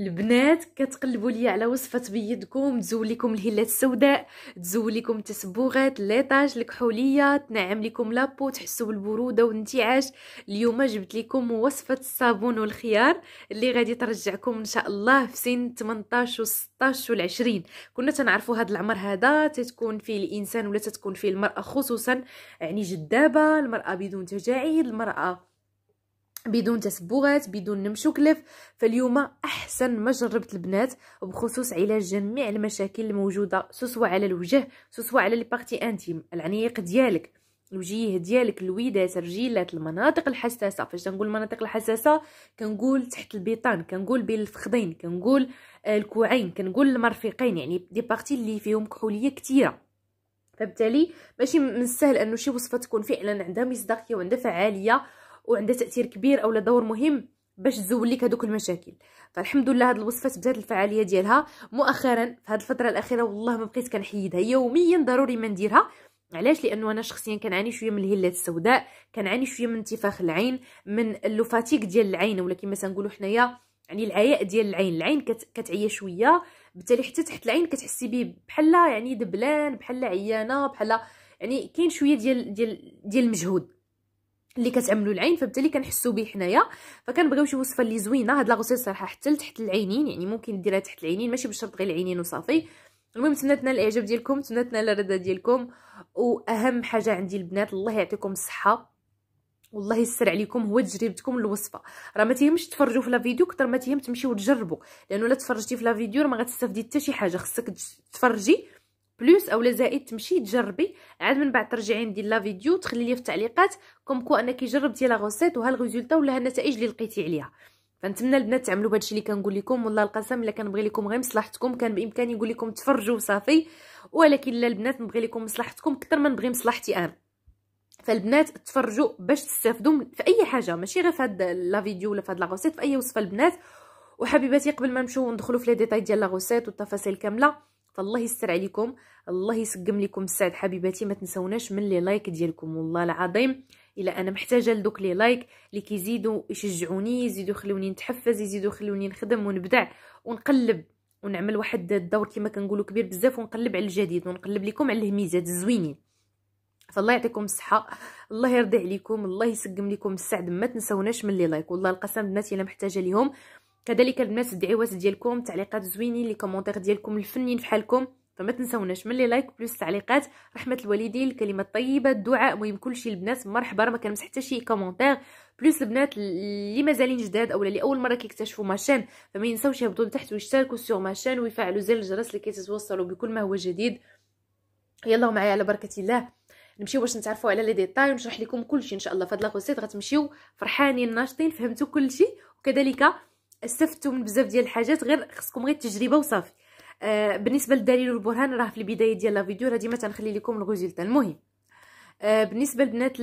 البنات كتقلبوا ليا على وصفه بيدكم تزول لكم الهلات السوداء تزول لكم تسبوغات ليطاج الكحوليه تنعم لكم لابو تحسوا بالبروده والانتعاش اليوم جبت لكم وصفه الصابون والخيار اللي غادي ترجعكم ان شاء الله في سن 18 و16 و20 كنا تنعرفوا هذا العمر هذا تتكون فيه الانسان ولا تتكون فيه المراه خصوصا يعني جذابه المراه بدون تجاعيد المراه بدون تسبغات بدون مشكلف فاليوم احسن ما جربت البنات بخصوص علاج جميع المشاكل الموجوده سواء على الوجه سواء على لي بارتي انتيم العنيق ديالك الوجيه ديالك الويدات الرجيلات المناطق الحساسه فاش نقول المناطق الحساسه كنقول تحت البيطان كنقول بين الفخذين كنقول الكوعين كنقول المرفقين يعني دي بارتي اللي فيهم كحوليه كثيره فبالتالي ماشي من السهل انه شي وصفه تكون فعلا عندها مصداقيه وعندها فعاليه وعندها تاثير كبير اولا دور مهم باش تزول لك هذوك المشاكل فالحمد لله هذه الوصفات بدات الفعاليه ديالها مؤخرا في هذه الفتره الاخيره والله ما بقيت كنحيدها يوميا ضروري ما نديرها علاش لانه انا شخصيا كنعاني شويه من الهلات السوداء كنعاني شويه من انتفاخ العين من اللوفاتيك ديال العين ولا كما تنقولوا حنايا يعني العياء ديال العين العين كت... كتعيا شويه بالتالي حتى تحت العين كتحسي به بحال يعني دبلان بحال عيانه بحال يعني كاين شويه ديال ديال ديال المجهود اللي كتعملوا العين فبالتالي كنحسوا به حنايا فكنبغيو شي وصفه اللي زوينه هاد لاغوسيل صراحه حتى لتحت العينين يعني ممكن ديرها تحت العينين ماشي بالشرط غير العينين وصافي المهم تمناتنا الاعجاب ديالكم تمناتنا الرضا ديالكم واهم حاجه عندي البنات الله يعطيكم الصحه والله يسر عليكم هو تجربتكم الوصفه راه ما تيهمش تفرجوا في لا فيديو كثر ما تيهم تمشيو تجربوا لانه لا تفرجتي في لا فيديو راه ما غتستافدي حتى شي حاجه خصك تفرجي بلوس اولا زائد تمشي تجربي عاد من بعد ترجعي ندير لا فيديو تخلي لي في التعليقات كوم كو انك جربتي لا غوسيت وها الريزولتا ولا النتائج اللي لقيتي عليها فنتمنى البنات تعملوا بهذا الشيء اللي كنقول لكم والله القسم الا كنبغي لكم غير مصلحتكم كان بامكاني نقول لكم تفرجوا صافي ولكن لا البنات نبغي لكم مصلحتكم اكثر ما نبغي مصلحتي انا فالبنات تفرجوا باش تستافدوا في اي حاجه ماشي غير في هاد لا فيديو ولا في هاد لا غوسيت في اي وصفه البنات وحبيباتي قبل ما نمشيو ندخلوا في لي ديتاي ديال لا غوسيت والتفاصيل كامله فالله يستر عليكم الله يسقم لكم السعد حبيباتي ما تنسوناش من لي لايك ديالكم والله العظيم الا انا محتاجه لدوك لي لايك اللي كيزيدوا يشجعوني يزيدوا يخلوني نتحفز يزيدوا يخلوني نخدم ونبدع ونقلب ونعمل واحد الدور كما كنقولوا كبير بزاف ونقلب على الجديد ونقلب لكم على الهميزات الزوينين فالله يعطيكم الصحه الله يرضي عليكم الله يسقم لكم السعد ما تنسوناش من لي لايك والله القسم بناتي الا محتاجه ليهم كذلك البنات الدعوات ديالكم تعليقات زوينين لي كومونتير ديالكم الفنين فحالكم فما تنساوناش من لي لايك بلس تعليقات رحمه الوالدين الكلمه الطيبه الدعاء المهم كلشي البنات مرحبا ما كنمسح حتى شي كومونتير بلس البنات اللي مازالين جداد اولا اللي اول مره كيكتشفوا ماشان فما ينساوش يهبطوا لتحت ويشتركوا سيغ ماشان ويفعلوا زر الجرس اللي كيتوصلوا بكل ما هو جديد يلا معايا على بركه الله نمشيو باش نتعرفوا على لي ديتاي ونشرح لكم كلشي ان شاء الله فهاد لاكوسيت غتمشيو فرحانين ناشطين فهمتوا كلشي وكذلك استفدتوا من بزاف ديال الحاجات غير خصكم غير التجربه وصافي آه بالنسبه للدليل والبرهان راه في البدايه ديال لا فيديو راه ديما تنخلي لكم الغوزيلتا المهم آه بالنسبه لبنات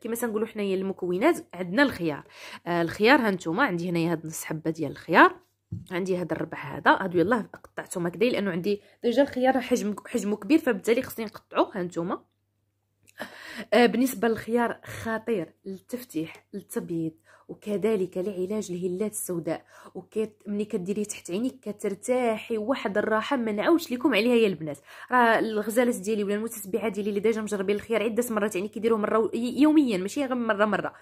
كما تنقولوا حنايا المكونات عندنا الخيار آه الخيار هانتوما عندي هنايا هاد نص حبه ديال الخيار عندي هاد الربع هذا هادو يلاه قطعتهم هكذا لانه عندي ديجا الخيار حجم حجمه كبير فبالتالي خصني نقطعو هانتوما آه بالنسبه للخيار خطير للتفتيح للتبييض وكذلك لعلاج الهلات السوداء وكت ملي كديري تحت عينيك كترتاحي واحد الراحه ما نعاودش لكم عليها يا البنات راه الغزالات ديالي ولا المتتبعه ديالي اللي ديجا مجربين الخيار عده مرات يعني كيديروه مره يوميا ماشي غير مره مره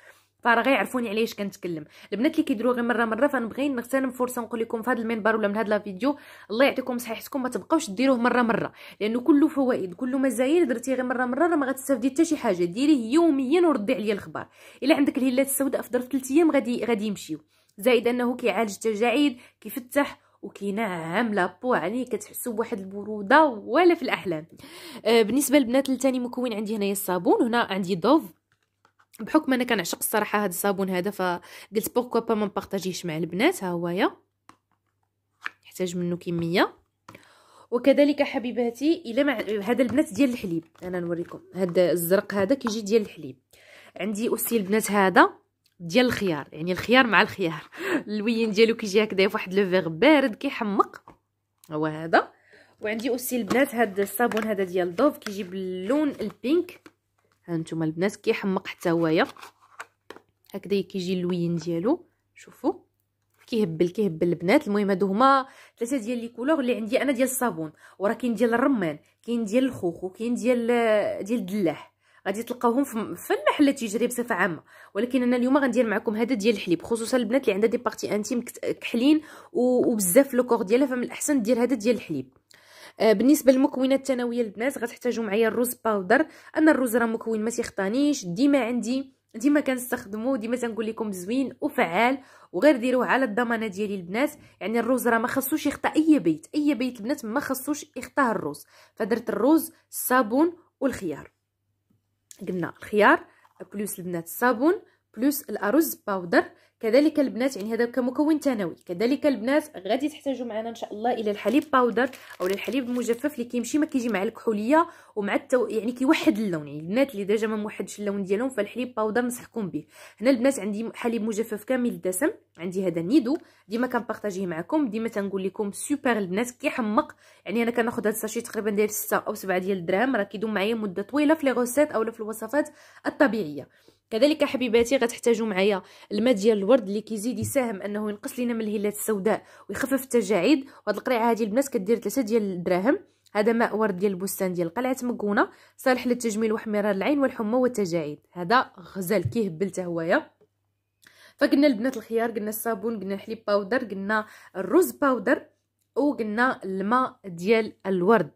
فراه غيعرفوني علاش كنتكلم البنات اللي كيديروا غير مره مره فنبغي نغتنم فرصه نقول لكم في هذا المنبر ولا من هذا الفيديو الله يعطيكم صحيحتكم ما تبقاوش ديروه مره مره لانه كله فوائد كله مزايا درتي غير مره مره ما غتستافدي حتى شي حاجه ديريه يوميا وردي عليا الخبر الا عندك الهيلات السوداء في ظرف 3 ايام غادي غادي يمشيو زائد انه كيعالج التجاعيد كيفتح وكينعم لابو يعني كتحسوا بواحد البروده ولا في الاحلام آه بالنسبه للبنات الثاني مكون عندي هنايا الصابون هنا عندي دوف بحكم انا كنعشق الصراحه هذا الصابون هذا فقلت بوركوا با ما نبارطاجيهش مع البنات ها هويا يحتاج منه كميه وكذلك حبيباتي الا مع هذا البنات ديال الحليب انا نوريكم هذا الزرق هذا كيجي ديال الحليب عندي اوسي البنات هذا ديال الخيار يعني الخيار مع الخيار اللوين ديالو كيجي هكذا فواحد لو فيغ بارد كيحمق هو هذا وعندي اوسي البنات هذا الصابون هذا ديال دوف كيجي باللون البينك هانتوما البنات كيحمق حتى هوايا هكذا كيجي اللوين ديالو شوفوا كيهبل كيهبل البنات المهم هادو هما ثلاثه ديال لي كولور اللي عندي انا ديال الصابون وراه كاين ديال الرمان كاين ديال الخوخ وكاين ديال ديال الدلاح غادي تلقاوهم في المحل تجري بصفه عامه ولكن انا اليوم غندير معكم هذا ديال الحليب خصوصا البنات اللي عندها دي بارتي انتيم كحلين وبزاف لو كور ديالها فمن الاحسن دير هذا ديال الحليب آه، بالنسبه للمكونات الثانويه للبنات غتحتاجوا معايا الرز باودر انا الرز راه مكون ما تيخطانيش ديما عندي ديما كنستخدمو ديما تنقول لكم زوين وفعال وغير ديروه على الضمانه ديالي البنات يعني الروز راه ما خصوش يخطا اي بيت اي بيت البنات ما خصوش يخطاه الروز فدرت الروز الصابون والخيار قلنا الخيار بلوس البنات الصابون بلوس الارز باودر كذلك البنات يعني هذا كمكون ثانوي كذلك البنات غادي تحتاجوا معنا ان شاء الله الى الحليب باودر او الحليب المجفف اللي كيمشي ما كيجي مع الكحوليه ومع التو... يعني كيوحد اللون يعني البنات اللي ديجا ما موحدش اللون ديالهم فالحليب باودر نصحكم به هنا البنات عندي حليب مجفف كامل الدسم عندي هذا نيدو ديما كنبارطاجيه معكم ديما تنقول لكم سوبر البنات كيحمق يعني انا كناخذ هذا الساشي تقريبا داير 6 او 7 ديال الدراهم راه كيدوم معايا مده طويله في لي غوسيت اولا في الوصفات الطبيعيه كذلك حبيباتي غتحتاجوا معايا الماء ديال الورد اللي كيزيد يساهم انه ينقص لينا من الهيلات السوداء ويخفف التجاعيد وهاد القريعه هذه البنات كدير 3 ديال الدراهم هذا ماء ورد ديال البستان ديال قلعه مكونه صالح للتجميل وحميران العين والحمى والتجاعيد هذا غزال كيهبل حتى هوايا فقلنا البنات الخيار قلنا الصابون قلنا الحليب باودر قلنا الرز باودر وقلنا الماء ديال الورد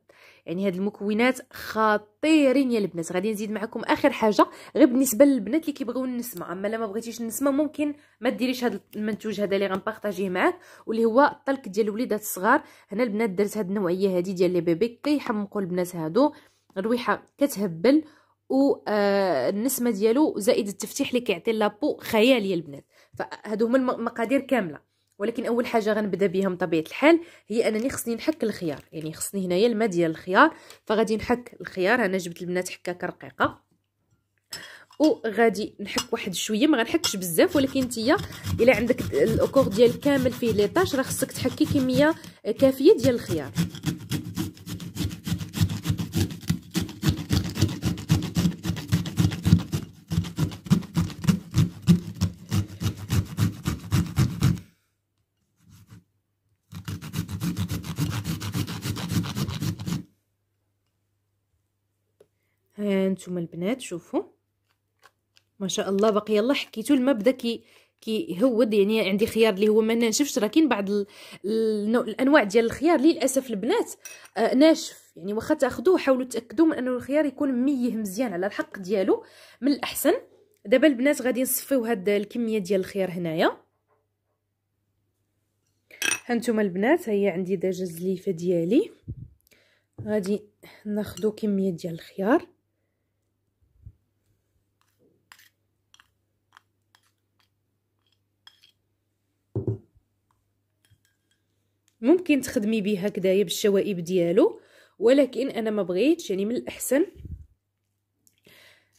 يعني هاد المكونات خطيرين يا البنات غادي نزيد معكم اخر حاجه غير بالنسبه للبنات اللي كيبغيو النسمه اما لا ما بغيتيش النسمه ممكن ما ديريش هاد المنتوج هذا اللي غنبارطاجيه معاك واللي هو الطلق ديال الوليدات الصغار هنا البنات درت هاد النوعيه هادي ديال لي بيبي كيحمقوا البنات هادو الرويحه كتهبل والنسمه آه، ديالو زائد التفتيح اللي كيعطي لابو خيالي البنات فهادو هما المقادير كامله ولكن اول حاجه غنبدا بها من طبيعه الحال هي انني خصني نحك الخيار يعني خصني هنايا الماء ديال الخيار فغادي نحك الخيار انا جبت البنات حكاكه رقيقه وغادي نحك واحد شويه ما غنحكش بزاف ولكن نتيا الا عندك الاكور ديال كامل فيه ليطاج راه خصك تحكي كميه كافيه ديال الخيار نتوما البنات شوفوا ما شاء الله باقي يلا حكيتو الماء بدا كي كيهود يعني عندي خيار اللي هو ما ناشفش راه كاين بعض ال... الانواع ديال الخيار للاسف البنات آه ناشف يعني واخا تاخذوه حاولوا تاكدوا من انه الخيار يكون ميه مزيان على الحق ديالو من الاحسن دابا البنات غادي نصفيو هاد الكميه ديال الخيار هنايا هانتوما البنات هي عندي دجاج الزليفه ديالي غادي ناخذ كميه ديال الخيار ممكن تخدمي به هكذايا بالشوائب ديالو ولكن انا ما بغيتش يعني من الاحسن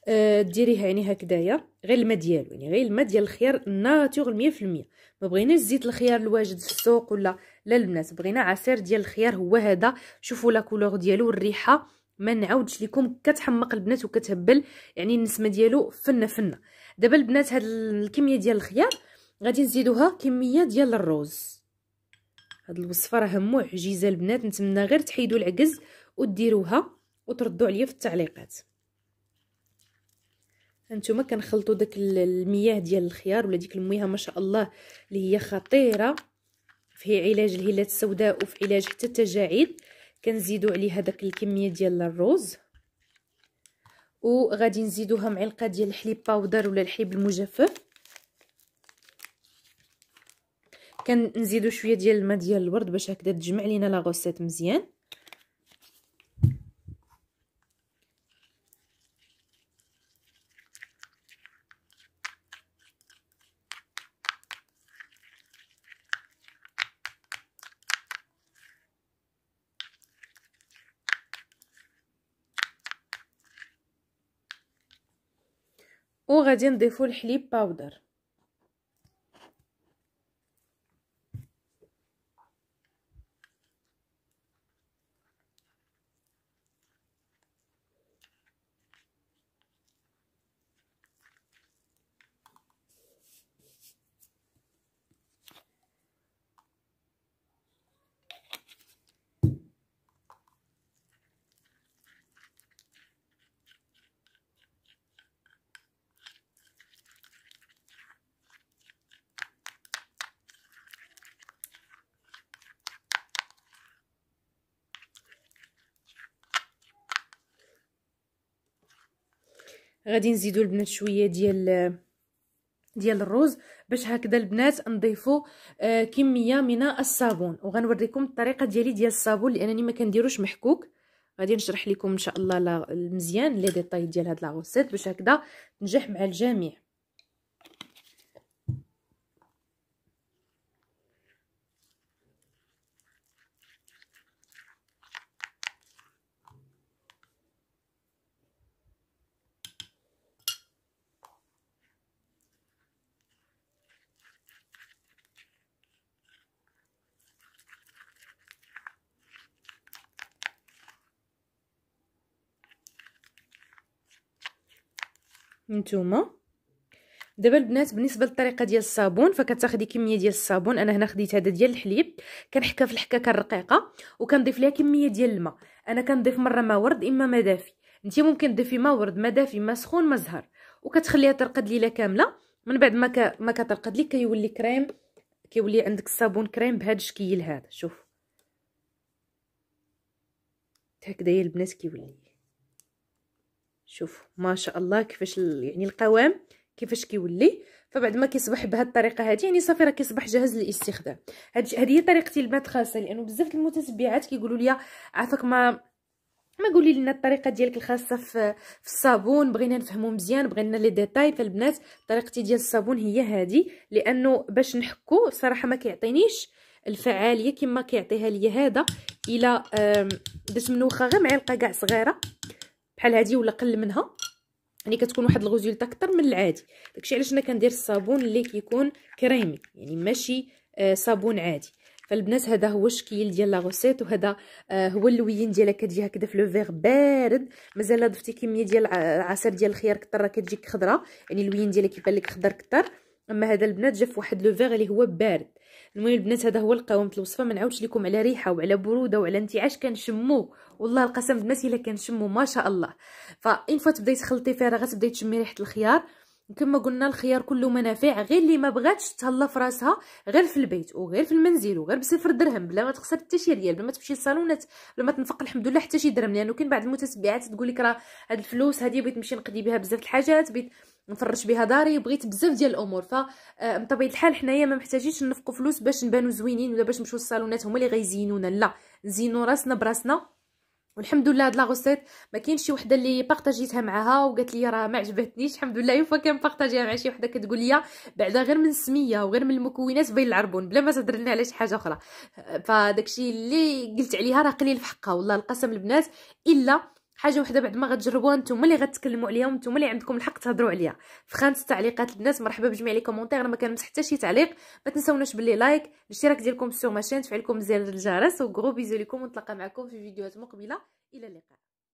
آه، ديريها يعني هكذايا غير الماء ديالو يعني غير الماء ديال الخيار ناتورال 100% ما بغيناش زيت الخيار الواجد في السوق ولا لا البنات بغينا عصير ديال الخيار هو هذا شوفوا لا كولور ديالو الريحه ما نعاودش لكم كتحمق البنات وكتهبل يعني النسمه ديالو فنه فنه دابا البنات هاد الكميه ديال الخيار غادي نزيدوها كميه ديال الروز هاد الوصفه راه معجزه البنات نتمنى غير تحيدوا العجز وديروها وتردوا عليا في التعليقات هانتوما كنخلطوا داك المياه ديال الخيار ولا ديك المياه ما شاء الله اللي هي خطيره في علاج الهيلات السوداء وفي علاج حتى التجاعيد كنزيدوا عليها داك الكميه ديال الروز وغادي نزيدوها معلقه ديال الحليب باودر ولا الحليب المجفف كنزيدو شويه ديال الماء ديال الورد باش هكذا تجمع لينا لا غوسيت مزيان وغادي نضيفو الحليب باودر غادي نزيدو البنات شويه ديال ديال الروز باش هكذا البنات نضيفوا آه كميه من الصابون وغنوريكم الطريقه ديالي ديال الصابون لانني ما كنديروش محكوك غادي نشرح لكم ان شاء الله مزيان لي ديطاي ديال هاد لاغوسيت باش هكذا تنجح مع الجميع نتوما دابا البنات بالنسبه للطريقه ديال الصابون فكتاخدي كميه ديال الصابون انا هنا خديت هذا ديال الحليب كنحكها في الحكاكه الرقيقه وكنضيف ليها كميه ديال الماء انا كنضيف مره ما ورد اما ما دافي انت ممكن تضيفي ما ورد ما دافي ما سخون ما زهر وكتخليها ترقد ليله كامله من بعد ما ك... ما كترقد لك كيولي كريم كيولي عندك الصابون كريم بهذا الشكل هذا شوف هكذا يا البنات كيولي شوفوا ما شاء الله كيفاش يعني القوام كيفاش كيولي فبعد ما كيصبح بهذه الطريقه هذه يعني صافي راه كيصبح جاهز للاستخدام هذه هي طريقتي الخاصه لانه بزاف المتتبعات كيقولوا لي عافاك ما ما قولي لنا الطريقه ديالك الخاصه في في الصابون بغينا نفهمو مزيان بغينا لي ديتاي فالبنات طريقتي ديال الصابون هي هذه لانه باش نحكو صراحه ما كيعطينيش الفعاليه كما كيعطيها ليا هذا الا درت منوخه غير معلقه كاع صغيره بحال هذه ولا قل منها يعني كتكون واحد الغزولتا اكثر من العادي داكشي علاش انا كندير الصابون اللي كيكون كريمي يعني ماشي آه صابون عادي فالبنات هذا هو الشكل ديال لا غوسيت وهذا آه هو اللوين ديالها كتجي هكذا في لو فيغ بارد مازال ضفتي كميه ديال العصير آه، ديال الخيار كثر راه كتجيك خضره يعني اللوين ديالها كيبان لك خضر كثر اما هذا البنات جا في واحد لو فيغ اللي هو بارد المهم البنات هذا هو القوام الوصفه ما نعاودش لكم على ريحه وعلى بروده وعلى انتعاش كنشمو والله القسم بالناس الا كنشمو ما شاء الله فاين فوا تبداي تخلطي فيها راه غتبداي تشمي ريحه الخيار كما قلنا الخيار كله منافع غير اللي ما بغاتش تهلا في راسها غير في البيت وغير في المنزل وغير بصفر درهم بلا ما تخسر حتى شي ريال بلا ما تمشي للصالونات بلا ما تنفق الحمد لله حتى شي درهم لانه يعني كاين بعض المتتبعات تقول لك راه هاد الفلوس هادي بغيت نمشي نقضي بها بزاف الحاجات بغيت نفرش بها داري بغيت بزاف ديال الامور فبطبيعه آه، الحال حنايا ما محتاجينش نفقوا فلوس باش نبانو زوينين ولا باش نمشيو للصالونات هما اللي غيزينونا لا نزينو راسنا براسنا والحمد لله هاد لا غوسيت ما كاينش شي وحده اللي بارطاجيتها معاها وقالت لي راه ما عجبتنيش الحمد لله يوفا كان بارطاجيها مع شي وحده كتقول لي بعدا غير من السميه وغير من المكونات باين العربون بلا ما تهضر لنا على شي حاجه اخرى فداكشي اللي قلت عليها راه قليل في حقها والله القسم البنات الا حاجه وحده بعد ما غتجربوها نتوما اللي غتكلموا عليها نتوما اللي عندكم الحق تهضروا عليها في خانه التعليقات البنات مرحبا بجميع لي كومونتير ما كنمسح حتى شي تعليق ما تنساوناش باللي لايك الاشتراك ديالكم سو ماشين تفعلكم زر الجرس وغرو بيزو ليكم ونتلاقى معكم في فيديوهات مقبله الى اللقاء